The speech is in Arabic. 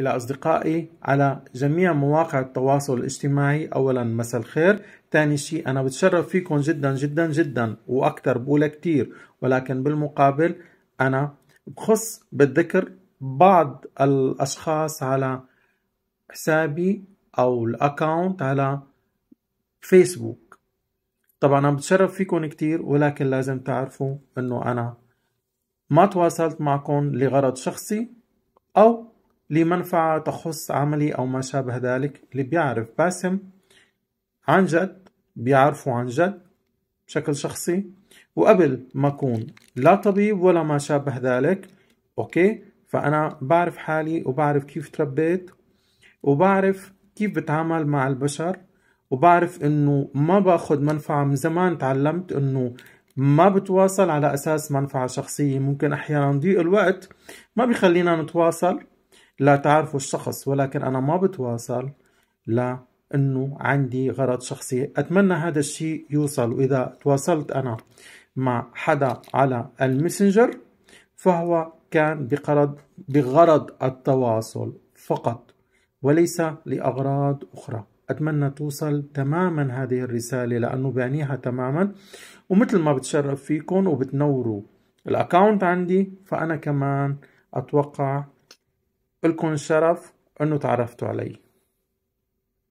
إلى أصدقائي على جميع مواقع التواصل الاجتماعي أولا مساء الخير ثاني شيء أنا بتشرف فيكم جدا جدا جدا وأكثر بقولها كتير ولكن بالمقابل أنا بخص بالذكر بعض الأشخاص على حسابي أو الأكاونت على فيسبوك طبعا أنا بتشرف فيكم كتير ولكن لازم تعرفوا أنه أنا ما تواصلت معكم لغرض شخصي أو لمنفعة تخص عملي أو ما شابه ذلك اللي بيعرف باسم عن جد بيعرفه عن جد بشكل شخصي وقبل ما أكون لا طبيب ولا ما شابه ذلك أوكي فأنا بعرف حالي وبعرف كيف تربيت وبعرف كيف بتعامل مع البشر وبعرف انه ما باخذ منفعة من زمان تعلمت انه ما بتواصل على اساس منفعة شخصية ممكن احيانا ضيق الوقت ما بيخلينا نتواصل لا تعرفوا الشخص ولكن أنا ما بتواصل لأنه عندي غرض شخصي أتمنى هذا الشيء يوصل وإذا تواصلت أنا مع حدا على المسنجر فهو كان بغرض بغرض التواصل فقط وليس لأغراض أخرى أتمنى توصل تماما هذه الرسالة لأنه بعنيها تماما ومثل ما بتشرف فيكم وبتنوروا الاكونت عندي فأنا كمان أتوقع الكم الشرف انه تعرفتوا علي